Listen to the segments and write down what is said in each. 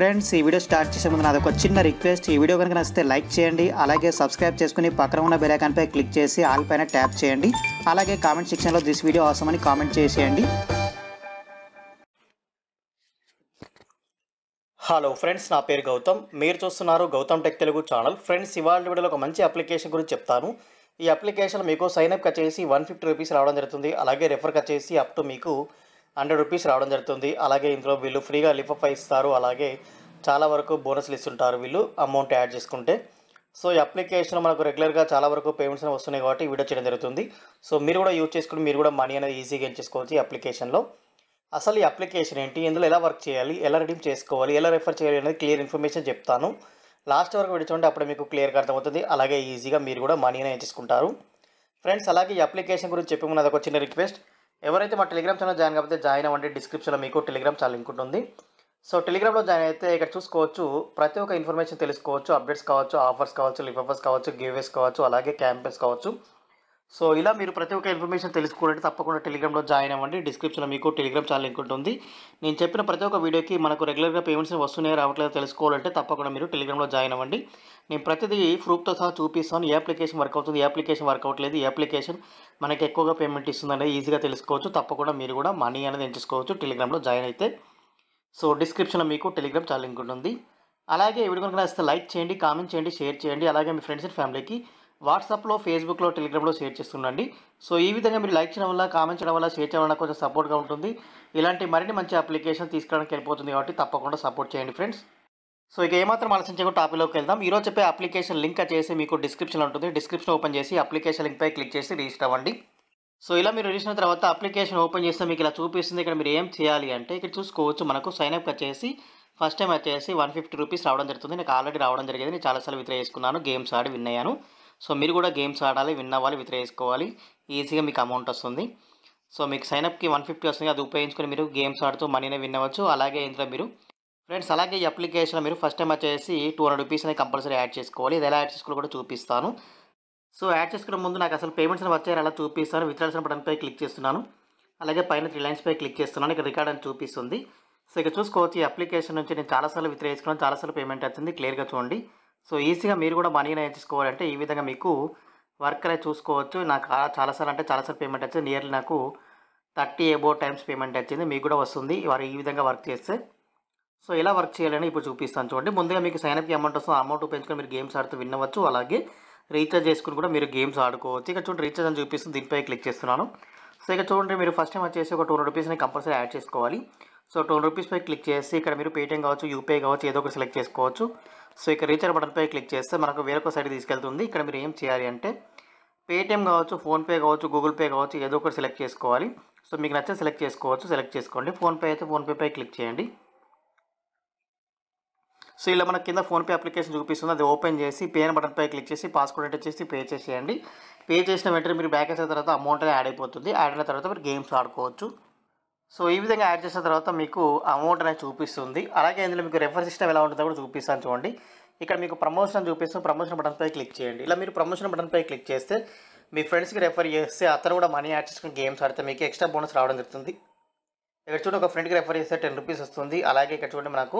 friends ఈ video start చేసే ముందు నాది ఒక చిన్న రిక్వెస్ట్ ఈ వీడియో కనుక నచ్చితే లైక్ చేయండి అలాగే సబ్స్క్రైబ్ చేసుకుని పక్కన ఉన్న పై క్లిక్ చేసి ఆల్ పైన ట్యాప్ చేయండి అలాగే కామెంట్ సెక్షన్లో దిస్ వీడియో అవసరం అని కామెంట్ చేసేయండి హలో ఫ్రెండ్స్ నా పేరు గౌతమ్ మీరు చూస్తున్నారు Gautam tech Telugu channel friends ఇవాళ వీడియోలో ఒక మంచి అప్లికేషన్ గురించి చెప్తాను ఈ అప్లికేషన్ మీకు సైన్ అప్ చేసి వన్ ఫిఫ్టీ రూపీస్ రావడం జరుగుతుంది అలాగే రెఫర్ చేసి అప్ టు మీకు హండ్రెడ్ రూపీస్ రావడం జరుగుతుంది అలాగే ఇందులో వీళ్ళు ఫ్రీగా లిఫప్ ఇస్తారు అలాగే చాలా వరకు బోనస్లు ఇస్తుంటారు వీళ్ళు అమౌంట్ యాడ్ చేసుకుంటే సో ఈ అప్లికేషన్ మనకు రెగ్యులర్గా చాలా వరకు పేమెంట్స్ వస్తున్నాయి కాబట్టి వీడియో చేయడం జరుగుతుంది సో మీరు కూడా యూజ్ చేసుకుని మీరు కూడా మనీ అనేది ఈజీగా ఏం చేసుకోవచ్చు ఈ అప్లికేషన్లో అసలు ఈ అప్లికేషన్ ఏంటి ఇందులో ఎలా వర్క్ చేయాలి ఎలా రిడీమ్ చేసుకోవాలి ఎలా రెఫర్ చేయాలి అనేది క్లియర్ ఇన్ఫర్మేషన్ చెప్తాను లాస్ట్ వరకు విడిచుకుంటే అప్పుడు మీకు క్లియర్గా అర్థమవుతుంది అలాగే ఈజీగా మీరు కూడా అనేది చేసుకుంటారు ఫ్రెండ్స్ అలాగే ఈ అప్లికేషన్ గురించి చెప్పి ఉన్నది ఒక చిన్న రిక్వెస్ట్ ఎవరైతే మా టెలిగ్రామ్ ఛానల్ జాయిన్ కాకపోతే జాయిన్ అవ్వండి డిస్క్రిప్షన్లో మీకు టెలిగ్రామ్ ఛానల్ లింక్ ఉంటుంది సో టెలిగ్రామ్లో జాయిన్ అయితే ఇక్కడ చూసుకోవచ్చు ప్రతి ఒక్క ఇన్ఫర్మేషన్ తెలుసుకోవచ్చు అప్డేట్స్ కావచ్చు ఆఫర్స్ కావచ్చు లిఫర్స్ కావచ్చు గివ్వేస్ కావచ్చు అలాగే క్యాంపెయిన్స్ కావచ్చు సో ఇలా మీరు ప్రతి ఒక్క ఇన్ఫర్మేషన్ తెలుసుకోవాలంటే తప్పకుండా టెలిగ్రామ్లో జాయిన్ అవ్వండి డిస్క్రిప్షన్లో మీకు టెలిగ్రామ్ ఛానల్ లింక్ ఉంటుంది నేను చెప్పిన ప్రతి ఒక్క వీడియోకి మనకు రెగ్యులర్గా పేమెంట్స్ వస్తున్నాయి రావట్లేదు తెలుసుకోవాలంటే తప్పకుండా మీరు టెలిగ్రామ్లో జాయిన్ అవ్వండి నేను ప్రతిదీ ప్రూఫ్తో సహా చూపిస్తాను ఏ అప్లికేషన్ వర్క్ అవుతుంది ఏ అప్లికేషన్ వర్క్ అవ్వట్లేదు ఏ అప్లికేషన్ మనకి ఎక్కువగా పేమెంట్ ఇస్తుందనేది ఈజీగా తెలుసుకోవచ్చు తప్పకుండా మీరు కూడా మనీ అనేది ఎంచుకోవచ్చు టెలిగ్రామ్లో జాయిన్ అయితే సో డిస్క్రిప్షన్లో మీకు టెలిగ్రామ్ ఛానల్ లింక్ ఉంటుంది అలాగే వీడియో కనుక నచ్చితే లైక్ చేయండి కామెంట్ చేయండి షేర్ చేయండి అలాగే మీ ఫ్రెండ్స్ అండ్ ఫ్యామిలీకి వాట్సాప్లో ఫేస్బుక్లో టెలిగ్రామ్లో షేర్ చేస్తుండండి సో ఈ విధంగా మీరు లైక్ చేయడం వల్ల కామెంట్ చేయడం వల్ల షేర్ చేయడం వల్ల కొంచెం సపోర్ట్గా ఉంటుంది ఇలాంటి మరిన్ని మంచి అప్లికేషన్ తీసుకోవడానికి వెళ్ళిపోతుంది కాబట్టి తప్పకుండా సపోర్ట్ చేయండి ఫ్రెండ్స్ సో ఇక ఏమాత్రం ఆలస్యం చేయకుండా టాపిక్లోకి వెళ్దాం ఈరోజు చెప్పే అప్లికేషన్ లింక్ చేసి మీకు డిస్క్రిప్షన్ ఉంటుంది డిస్క్రిప్షన్ ఓపెన్ చేసి అప్లికేషన్ లింక్పై క్లిక్ చేసి రిజిస్టర్ అవ్వండి సో ఇలా మీరు రిజిస్టర్ అయిన తర్వాత అప్లికేషన్ ఓపెన్ చేస్తే మీకు ఇలా చూపిస్తుంది ఇక్కడ మీరు ఏం చేయాలి అంటే ఇక్కడ చూసుకోవచ్చు మనకు సైన్అప్ వచ్చేసి ఫస్ట్ టైం వచ్చేసి వన్ ఫిఫ్టీ రూపీస్ రావడం జరుగుతుంది నాకు ఆల్రెడీ రావడం జరిగింది నేను చాలాసార్లు విత్ర చేసుకున్నాను గేమ్స్ ఆడి విన్ అయ్యాను సో మీరు కూడా గేమ్స్ ఆడాలి విన్ అవ్వాలి విత్ చేసుకోవాలి ఈజీగా మీకు అమౌంట్ వస్తుంది సో మీకు సైన్అప్కి వన్ ఫిఫ్టీ వస్తుంది అది ఉపయోగించుకొని మీరు గేమ్స్ ఆడుతూ మనీనే విన్ అవ్వచ్చు అలాగే ఇందులో మీరు ఫ్రెండ్స్ అలాగే ఈ అప్లికేషన్ మీరు ఫస్ట్ టైం వచ్చేసి టూ హండ్రెడ్ రూపీస్ అనేది కంపల్సరీ యాడ్ చేసుకోవాలి ఇది ఎలా యాడ్ చేసుకోవాలి కూడా చూపిస్తాను సో యాడ్ చేసుకునే ముందు నాకు అసలు పేమెంట్స్ వచ్చాయని అలా చూపిస్తాను విత్రాల్సిన బటన్పై క్లిక్ చేస్తున్నాను అలాగే పైన త్రీ పై క్లిక్ చేస్తున్నాను ఇక్కడ రికార్డ్ అని చూపిస్తుంది సో ఇక చూసుకోవచ్చు ఈ అప్లికేషన్ నుంచి నేను చాలాసార్లు విత్ర చేసుకున్నాను చాలాసార్లు పేమెంట్ వచ్చింది క్లియర్గా చూడండి సో ఈజీగా మీరు కూడా మనీ నేర్చుకోవాలంటే ఈ విధంగా మీకు వర్క్ అనేది చూసుకోవచ్చు నాకు చాలాసార్లు అంటే చాలాసార్లు పేమెంట్ వచ్చింది నియర్లీ నాకు థర్టీ ఎబో టైమ్స్ పేమెంట్ వచ్చింది మీకు కూడా వస్తుంది వారు ఈ విధంగా వర్క్ చేస్తే సో ఎలా వర్క్ చేయాలని ఇప్పుడు చూపిస్తాను చూడండి ముందుగా మీకు సైన్అప్కి అమౌంట్ వస్తుంది అమౌంట్ పెంచుకొని మీరు గేమ్స్ ఆడుతూ వినవచ్చు అలాగే రీఛార్జ్ చేసుకుని కూడా మీరు గేమ్స్ ఆడుకోవచ్చు ఇక్కడ చూడండి రీఛార్జ్ అని చూపిస్తుంది దీనిపై క్లిక్ చేస్తున్నాను సో ఇక చూడండి మీరు ఫస్ట్ టైం వచ్చేసి ఒక టూ హండ్రెడ్ రూపీస్ని కంపల్సరీ యాడ్ చేసుకోవాలి సో రూపీస్ రూపీస్పై క్లిక్ చేసి ఇక్కడ మీరు పేటీఎం కావచ్చు యూపీఐ కావచ్చు ఏదో ఒకటి సెలెక్ట్ చేసుకోవచ్చు సో ఇక్కడ రీచార్జ్ బటన్పై క్లిక్ చేస్తే మనకు వేరొక సైడ్ తీసుకెళ్తుంది ఇక్కడ మీరు ఏం చేయాలి అంటే పేటీఎం కావచ్చు ఫోన్పే కావచ్చు గూగుల్ పే కావచ్చు ఏదో ఒకటి సెలెక్ట్ చేసుకోవాలి సో మీకు నచ్చిన సెలెక్ట్ చేసుకోవచ్చు సెలెక్ట్ చేసుకోండి ఫోన్పే అయితే ఫోన్పేపై క్లిక్ చేయండి సో ఇలా మన కింద ఫోన్పే అప్లికేషన్ చూపిస్తుంది అది ఓపెన్ చేసి పే బటన్పై క్లిక్ చేసి పాస్వర్డ్ ఎంటర్ చేసి పే చేసేయండి పే చేసిన వెంటనే మీరు బ్యాక్ వేసిన తర్వాత అమౌంట్ అనేది యాడ్ అయిపోతుంది యాడ్ అయిన తర్వాత మీరు గేమ్స్ ఆడుకోవచ్చు సో ఈ విధంగా యాడ్ చేసిన తర్వాత మీకు అమౌంట్ అనేది చూపిస్తుంది అలాగే ఇందులో మీకు రెఫర్ సిస్టమ్ ఎలా ఉంటుందో కూడా చూపిస్తాను చూడండి ఇక్కడ మీకు ప్రమోషన్ చూపిస్తూ ప్రమోషన్ బటన్పై క్లిక్ చేయండి ఇలా మీరు ప్రమోషన్ బటన్పై క్లిక్ చేస్తే మీ ఫ్రెండ్స్కి రెఫర్ చేస్తే అతను కూడా మనీ యాడ్ చేసుకుని గేమ్స్ ఆడితే మీకు ఎక్స్ట్రా బోనస్ రావడం జరుగుతుంది ఇక్కడ చూడండి ఒక ఫ్రెండ్కి రెఫర్ చేస్తే టెన్ రూపీస్ వస్తుంది అలాగే ఇక్కడ చూడండి మనకు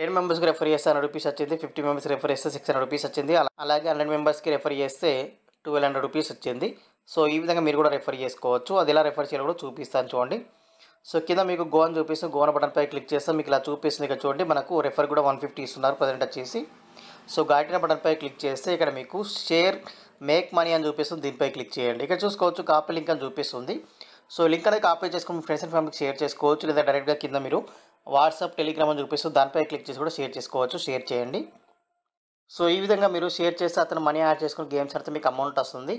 టెన్ మెంబర్స్కి రెఫర్ చేస్తే హండ్రెడ్ రూపీస్ వచ్చింది ఫిఫ్టీ మెంబర్స్ రెఫర్ చేస్తే సిక్స్ హండ్రెడ్ రూపీస్ వచ్చింది అలాగే హండ్రెడ్ మెంబర్స్కి రెఫర్ చేస్తే ట్వెల్వ్ హండ్రెడ్ రూపీస్ వచ్చింది సో ఈ విధంగా మీరు కూడా రెఫర్ చేసుకోవచ్చు అది ఎలా రెఫర్ చేయాలో కూడా చూపిస్తాను చూడండి సో కింద మీకు గోన్ చూపిస్తుంది గోన్ బటన్పై క్లిక్ చేస్తే మీకు ఇలా చూపిస్తుంది ఇక్కడ చూడండి మనకు రెఫర్ కూడా వన్ ఫిఫ్టీ ఇస్తున్నారు ప్రజెంట్ వచ్చేసి సో గాయటిన బటన్పై క్లిక్ చేస్తే ఇక్కడ మీకు షేర్ మేక్ మనీ అని చూపిస్తుంది దీనిపై క్లిక్ చేయండి ఇక్కడ చూసుకోవచ్చు కాపీ లింక్ అని చూపిస్తుంది సో లింక్ అనేది కాపీ చేసుకుని ఫ్రెండ్స్ అండ్ ఫ్యామిలీకి షేర్ చేసుకోవచ్చు లేదా డైరెక్ట్గా కింద మీరు వాట్సాప్ టెలిగ్రామ్ అని చూపిస్తుంది దానిపై క్లిక్ చేసి కూడా షేర్ చేసుకోవచ్చు షేర్ చేయండి సో ఈ విధంగా మీరు షేర్ చేస్తే అతను మనీ యాడ్ చేసుకుని గేమ్స్ అయితే మీకు అమౌంట్ వస్తుంది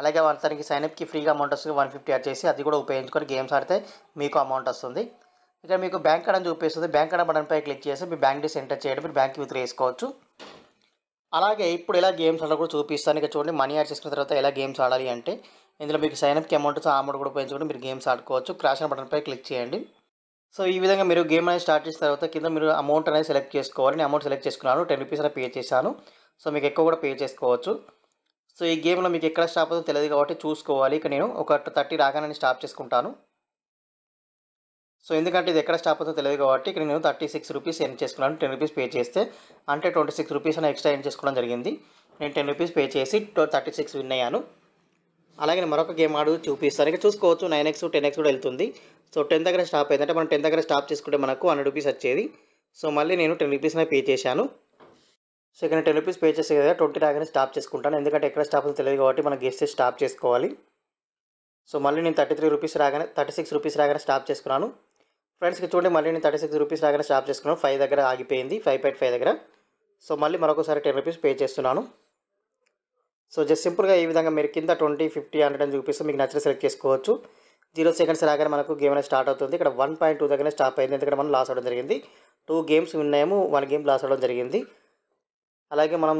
అలాగే తనకి సైన్అప్కి ఫ్రీగా అమౌంట్ వస్తుంది వన్ ఫిఫ్టీ యాడ్ చేసి అది కూడా ఉపయోగించుకొని గేమ్స్ ఆడితే మీకు అమౌంట్ వస్తుంది ఇక్కడ మీకు బ్యాంక్ కార్డ్ అని చూపిస్తుంది బ్యాంక్ కార్డ్ బటన్పై క్లిక్ చేసి మీ బ్యాంక్ డీస్ ఎంటర్ చేయడం మీరు బ్యాంక్ విత్ వేసుకోవచ్చు అలాగే ఇప్పుడు ఇలా గేమ్స్ ఆడాలి కూడా చూపిస్తాను ఇక చూడండి మనీ యాడ్ చేసుకున్న తర్వాత ఎలా గేమ్స్ ఆడాలి అంటే ఇందులో మీకు సైన్అప్కి అమౌంట్ ఆ అమౌంట్ కూడా ఉపయోగించుకుని మీరు గేమ్స్ ఆడుకోవచ్చు క్రాష్ బటన్పై క్లిక్ చేయండి సో ఈ విధంగా మీరు గేమ్ అనేది స్టార్ట్ చేసిన తర్వాత కింద మీరు అమౌంట్ అనేది సెలెక్ట్ చేసుకోవాలి నేను అమౌంట్ సెలెక్ట్ చేసుకున్నాను టెన్ రూపీస్ అలా పే చేశాను సో మీకు ఎక్కువ కూడా పే చేసుకోవచ్చు సో ఈ గేమ్లో మీకు ఎక్కడ స్టాప్ అవుతుందో తెలియదు కాబట్టి చూసుకోవాలి ఇక నేను ఒక థర్టీ రాగానే స్టాప్ చేసుకుంటాను సో ఎందుకంటే ఇది ఎక్కడ స్టాప్ అవుతుందో తెలియదు కాబట్టి ఇక్కడ నేను థర్టీ సిక్స్ రూపీస్ ఎన్ చేసుకున్నాను టెన్ రూపీస్ పే చేస్తే అంటే ట్వంటీ సిక్స్ రూపీస్ అని ఎక్స్ట్రా ఎన్ చేసుకోవడం జరిగింది నేను టెన్ రూపీస్ పే చేసి థర్టీ సిక్స్ విన్ అయ్యాను అలాగే మరొక గేమ్ ఆడు చూపిస్తాను ఇక చూసుకోవచ్చు నైన్ ఎక్స్ టెన్ ఎక్స్ కూడా వెళ్తుంది సో టెన్ దగ్గర స్టాప్ అయిందంటే మనం టెన్ దగ్గర స్టాప్ చేసుకుంటే మనకు హండ్రెడ్ రూపీస్ వచ్చేది సో మళ్ళీ నేను టెన్ రూపీస్ పే చేశాను సెకండ్ టెన్ రూపీస్ పే చేసే కదా ట్వంటీ రాగానే స్టాప్ చేసుకుంటాను ఎందుకంటే ఎక్కడ స్టాప్ తెలియదు కాబట్టి మనం గెస్ట్ స్టాప్ చేసుకోవాలి సో మళ్ళీ నేను థర్టీ త్రీ రూపీస్ రాగానే థర్టీ సిక్స్ రూపీస్ రాగానే స్టాప్ చేసుకున్నాను ఫ్రెండ్స్కి చూడండి మళ్ళీ నేను థర్టీ సిక్స్ రూపీస్ రాగానే స్టాప్ చేసుకున్నాను ఫైవ్ దగ్గర ఆగిపోయింది ఫైవ్ పాయింట్ ఫైవ్ దగ్గర సో మళ్ళీ మరొకసారి టెన్ రూపీస్ పే చేస్తున్నాను సో జస్ట్ సింపుల్గా ఈ విధంగా మీరు కింద ట్వంటీ ఫిఫ్టీ హండ్రెడ్ అని చూపిస్తే మీకు నచ్చిన సెలెక్ట్ చేసుకోవచ్చు జీరో సెకండ్స్ రాగానే మనకు గేమ్ అనేది స్టార్ట్ అవుతుంది ఇక్కడ వన్ పాయింట్ టూ దగ్గర స్టాప్ అయింది ఎందుకంటే మనం లాస్ అవ్వడం జరిగింది టూ గేమ్స్ విన్నాము వన్ గేమ్ లాస్ అవ్వడం జరిగింది అలాగే మనం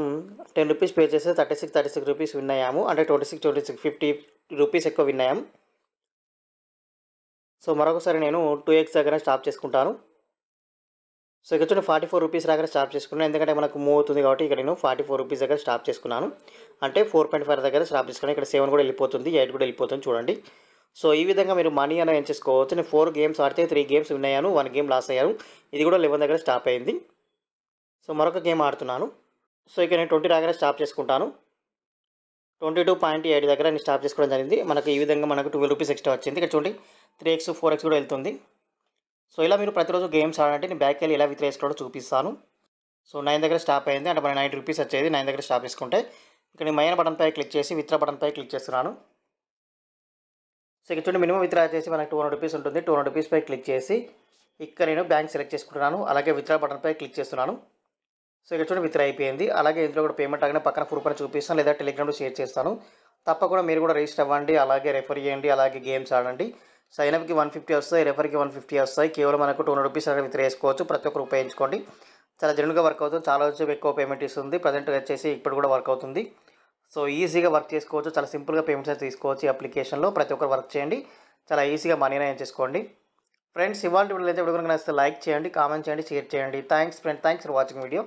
టెన్ రూపీస్ పే చేస్తే thirty six thirty six rupees win అయ్యాము అంటే twenty six twenty six fifty rupees ఎక్కువ విన్ అయ్యాము సో మరొకసారి నేను టూ ఎక్స్ దగ్గర స్టాప్ చేసుకుంటాను సో ఇక్కడ చూడండి ఫార్టీ ఫోర్ రూపీస్ దగ్గర స్టాప్ చేసుకున్నాను ఎందుకంటే మనకు మూవ్ అవుతుంది కాబట్టి ఇక్కడ నేను ఫార్టీ ఫోర్ రూపీస్ దగ్గర స్టాప్ చేసుకున్నాను అంటే ఫోర్ పాయింట్ ఫైవ్ దగ్గర స్టాప్ చేసుకున్నాను ఇక్కడ సెవెన్ కూడా వెళ్ళిపోతుంది ఎయిట్ కూడా వెళ్ళిపోతుంది చూడండి సో ఈ విధంగా మీరు మనీ అనేది ఏం చేసుకోవచ్చు నేను ఫోర్ గేమ్స్ ఆడితే త్రీ గేమ్స్ విన్ అయ్యాను వన్ గేమ్ లాస్ అయ్యాను ఇది కూడా లెవెన్ దగ్గర స్టాప్ అయింది సో మరొక గేమ్ ఆడుతున్నాను సో ఇక నేను ట్వంటీ రాగానే స్టాప్ చేసుకుంటాను ట్వంటీ టూ పాయింట్ ఎయిట్ దగ్గర నేను స్టాప్ చేసుకోవడం జరిగింది మనకు ఈ విధంగా మనకు ట్వెల్వ్ రూపీస్ ఎక్స్ట్రా వచ్చింది ఇక్కడ చూడండి త్రీ ఎక్స్ ఫోర్ ఎక్స్ కూడా వెళ్తుంది సో ఇలా మీరు ప్రతిరోజు గేమ్స్ ఆడాలంటే నేను బ్యాక్ వెళ్ళి ఎలా విత్ చూపిస్తాను సో నైన్ దగ్గర స్టాప్ అయింది అంటే మన నైన్ రూపీస్ వచ్చేది నైన్ దగ్గర స్టాప్ చేసుకుంటే ఇక్కడ నేను మైన బటన్పై క్లిక్ చేసి విత్రా బటన్పై క్లిక్ చేస్తున్నాను సో ఇక్కడ చూడండి మినిమం విత్డ్రా చేసి మనకు టూ హండ్రెడ్ రూపీస్ ఉంటుంది టూ హండ్రెడ్ రూపీస్పై క్లిక్ చేసి ఇక్కడ నేను బ్యాంక్ సెలెక్ట్ చేసుకుంటున్నాను అలాగే విత్రా బటన్పై క్లిక్ చేస్తున్నాను సో ఇక్కడ చూడండి విత్ర అయిపోయింది అలాగే ఇందులో కూడా పేమెంట్ ఆగిన పక్కన ప్రూఫ్ అని చూపిస్తాను లేదా టెలిగ్రామ్లో షేర్ చేస్తాను తప్పకుండా మీరు కూడా రిజిస్టర్ అవ్వండి అలాగే రెఫర్ చేయండి అలాగే గేమ్స్ ఆడండి సైనప్కి వన్ ఫిఫ్టీ వస్తాయి రెఫర్కి వన్ ఫిఫ్టీ వస్తాయి కేవలం మనకు టూ హండ్రెడ్ రూపీస్ అక్కడ విత్ర వేసుకోవచ్చు ప్రతి ఒక్కరు ఉపయోగించుకోండి చాలా జనరల్గా వర్క్ అవుతుంది చాలా వచ్చి ఎక్కువ పేమెంట్ ఇస్తుంది ప్రజెంట్ వచ్చేసి ఇప్పుడు కూడా వర్క్ అవుతుంది సో ఈజీగా వర్క్ చేసుకోవచ్చు చాలా సింపుల్గా పేమెంట్స్ అయితే తీసుకోవచ్చు అప్లికేషన్లో ప్రతి ఒక్కరు వర్క్ చేయండి చాలా ఈజీగా మనీ ఏం చేసుకోండి ఫ్రెండ్స్ ఇవాళ వీడియో అయితే ఇప్పుడు కనుక లైక్ చేయండి కామెంట్ చేయండి షేర్ చేయండి thanks friend thanks for watching video